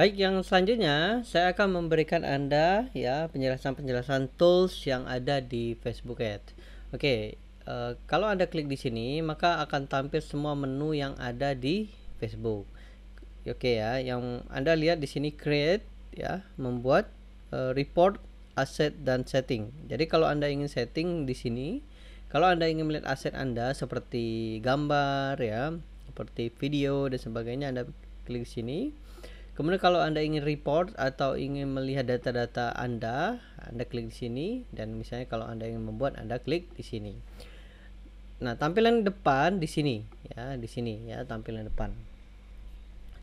Baik, yang selanjutnya saya akan memberikan Anda ya penjelasan-penjelasan tools yang ada di Facebook Ads. Oke, uh, kalau Anda klik di sini maka akan tampil semua menu yang ada di Facebook. Oke ya, yang Anda lihat di sini create ya, membuat uh, report, aset dan setting. Jadi kalau Anda ingin setting di sini, kalau Anda ingin melihat aset Anda seperti gambar ya, seperti video dan sebagainya Anda klik di sini. Kemudian kalau Anda ingin report atau ingin melihat data-data Anda, Anda klik di sini dan misalnya kalau Anda ingin membuat Anda klik di sini. Nah, tampilan depan di sini ya, di sini ya tampilan depan.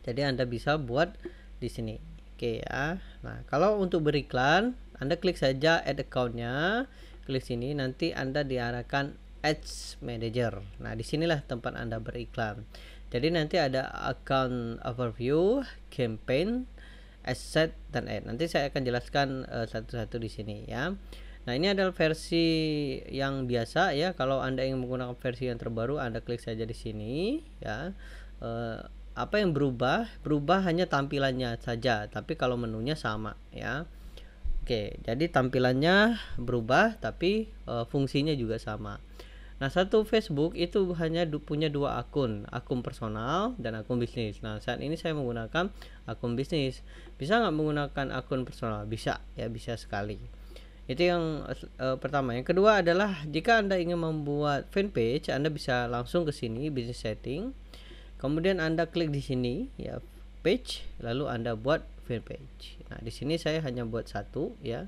Jadi Anda bisa buat di sini. Oke ya. Nah, kalau untuk beriklan, Anda klik saja add account-nya. Klik sini nanti Anda diarahkan Ads Manager. Nah, disinilah tempat Anda beriklan jadi nanti ada account overview campaign asset dan ad nanti saya akan jelaskan eh, satu-satu uh, di sini ya nah ini adalah versi yang biasa ya kalau anda ingin menggunakan versi yang terbaru anda klik saja di sini ya uh, apa yang berubah berubah hanya tampilannya saja tapi kalau menunya sama ya oke jadi tampilannya berubah tapi uh, fungsinya juga sama Nah, satu Facebook itu hanya du punya dua akun, akun personal dan akun bisnis. Nah, saat ini saya menggunakan akun bisnis. Bisa nggak menggunakan akun personal? Bisa, ya bisa sekali. Itu yang e, pertama. Yang kedua adalah jika Anda ingin membuat fanpage, Anda bisa langsung ke sini business setting. Kemudian Anda klik di sini ya page, lalu Anda buat fanpage. Nah, di sini saya hanya buat satu ya.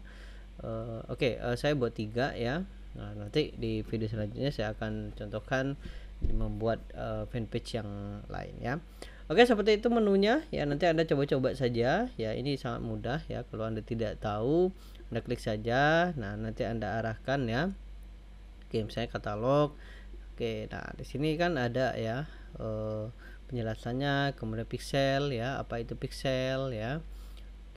Uh, Oke, okay, uh, saya buat tiga ya Nah, nanti di video selanjutnya saya akan contohkan membuat uh, fanpage yang lain ya. Oke, seperti itu menunya. Ya, nanti Anda coba-coba saja. Ya, ini sangat mudah ya. Kalau Anda tidak tahu, Anda klik saja. Nah, nanti Anda arahkan ya. Oke, saya katalog. Oke, nah di sini kan ada ya uh, penjelasannya, kemudian pixel ya, apa itu pixel ya.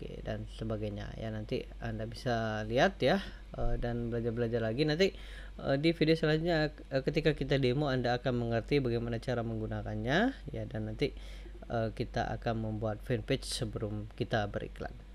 Oke, dan sebagainya. Ya, nanti Anda bisa lihat ya uh, dan belajar-belajar lagi nanti uh, di video selanjutnya uh, ketika kita demo Anda akan mengerti bagaimana cara menggunakannya ya dan nanti uh, kita akan membuat fanpage sebelum kita beriklan.